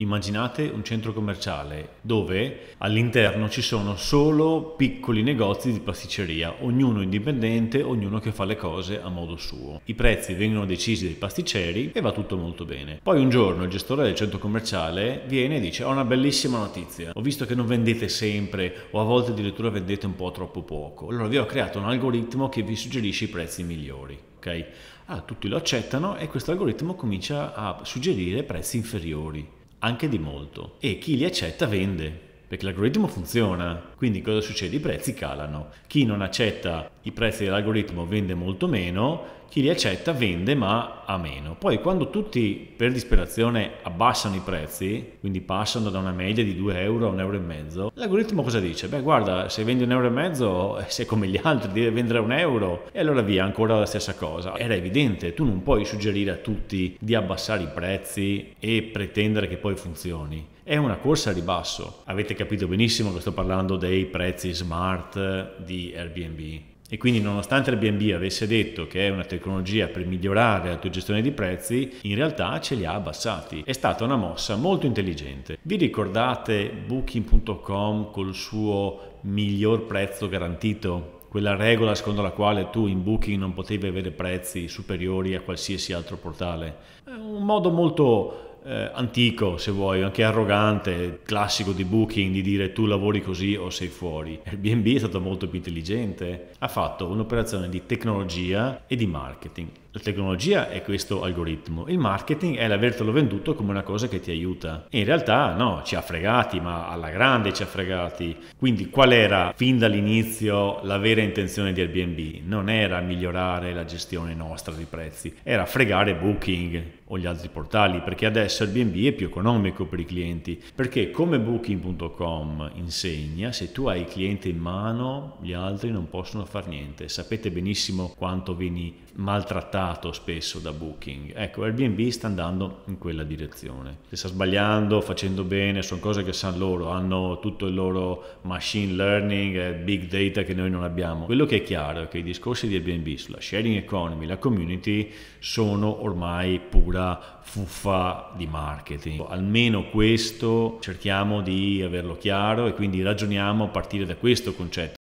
Immaginate un centro commerciale dove all'interno ci sono solo piccoli negozi di pasticceria, ognuno indipendente, ognuno che fa le cose a modo suo. I prezzi vengono decisi dai pasticceri e va tutto molto bene. Poi un giorno il gestore del centro commerciale viene e dice ho una bellissima notizia, ho visto che non vendete sempre o a volte addirittura vendete un po' troppo poco, allora vi ho creato un algoritmo che vi suggerisce i prezzi migliori. Okay? Ah, tutti lo accettano e questo algoritmo comincia a suggerire prezzi inferiori anche di molto. E chi li accetta vende, perché l'algoritmo funziona. Quindi cosa succede? I prezzi calano. Chi non accetta i prezzi dell'algoritmo vende molto meno, chi li accetta vende ma a meno. Poi quando tutti per disperazione abbassano i prezzi, quindi passano da una media di 2 euro a 1,5 euro, e mezzo, l'algoritmo cosa dice? Beh guarda, se vendi 1,5 euro, e mezzo, sei come gli altri, devi vendere 1 euro e allora via, ancora la stessa cosa. Era evidente, tu non puoi suggerire a tutti di abbassare i prezzi e pretendere che poi funzioni è una corsa a ribasso. Avete capito benissimo che sto parlando dei prezzi smart di Airbnb. E quindi nonostante Airbnb avesse detto che è una tecnologia per migliorare la tua gestione di prezzi, in realtà ce li ha abbassati. È stata una mossa molto intelligente. Vi ricordate booking.com col suo miglior prezzo garantito? Quella regola secondo la quale tu in Booking non potevi avere prezzi superiori a qualsiasi altro portale. È un modo molto eh, antico, se vuoi, anche arrogante, classico di Booking, di dire tu lavori così o sei fuori. Airbnb è stato molto più intelligente, ha fatto un'operazione di tecnologia e di marketing. La tecnologia è questo algoritmo, il marketing è l'avertelo venduto come una cosa che ti aiuta. in realtà no, ci ha fregati, ma alla grande ci ha fregati. Quindi qual era fin dall'inizio la vera intenzione di Airbnb? Non era migliorare la gestione nostra dei prezzi, era fregare Booking o gli altri portali, perché adesso Airbnb è più economico per i clienti, perché come booking.com insegna, se tu hai il cliente in mano, gli altri non possono fare niente. Sapete benissimo quanto vieni maltrattato criticato spesso da Booking. Ecco, Airbnb sta andando in quella direzione. Se sta sbagliando, facendo bene, sono cose che sanno loro, hanno tutto il loro machine learning e big data che noi non abbiamo. Quello che è chiaro è che i discorsi di Airbnb sulla sharing economy, la community, sono ormai pura fuffa di marketing. Almeno questo cerchiamo di averlo chiaro e quindi ragioniamo a partire da questo concetto.